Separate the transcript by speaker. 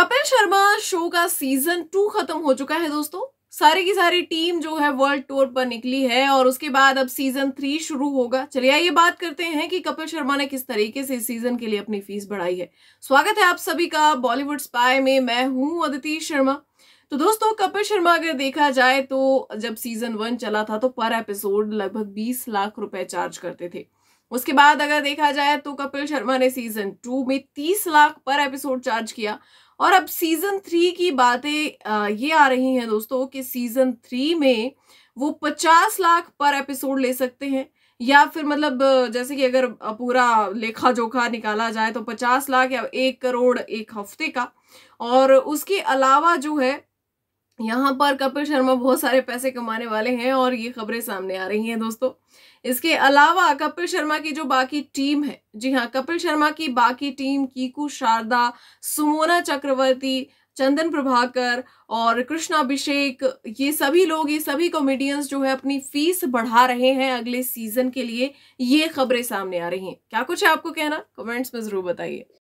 Speaker 1: Kapil Sharma show का season two खत्म हो चुका है दोस्तों सारी की सारी टीम जो है वर्ल्ड टूर पर निकली है और उसके बाद अब सीजन थ्री शुरू होगा चलिए आइए बात करते हैं कि कपिल शर्मा ने किस तरीके से इस सीजन के लिए अपनी फीस बढ़ाई है स्वागत है आप सभी का बॉलीवुड स्पाई में मैं हूं अदिति शर्मा तो दोस्तों कपिल शर्मा अगर देखा जाए तो जब सीजन वन चला था तो पर एपिसोड लगभग बीस लाख रुपए चार्ज करते थे उसके बाद अगर देखा जाए तो कपिल शर्मा ने सीजन टू में तीस लाख पर एपिसोड चार्ज किया और अब सीज़न थ्री की बातें ये आ रही हैं दोस्तों कि सीज़न थ्री में वो पचास लाख पर एपिसोड ले सकते हैं या फिर मतलब जैसे कि अगर पूरा लेखा जोखा निकाला जाए तो पचास लाख या एक करोड़ एक हफ्ते का और उसके अलावा जो है यहाँ पर कपिल शर्मा बहुत सारे पैसे कमाने वाले हैं और ये खबरें सामने आ रही हैं दोस्तों इसके अलावा कपिल शर्मा की जो बाकी टीम है जी हाँ कपिल शर्मा की बाकी टीम कीकू शारदा सुमोना चक्रवर्ती चंदन प्रभाकर और कृष्णाभिषेक ये सभी लोग ये सभी कॉमेडियंस जो है अपनी फीस बढ़ा रहे हैं अगले सीजन के लिए ये खबरें सामने आ रही हैं क्या कुछ है आपको कहना कमेंट्स में ज़रूर बताइए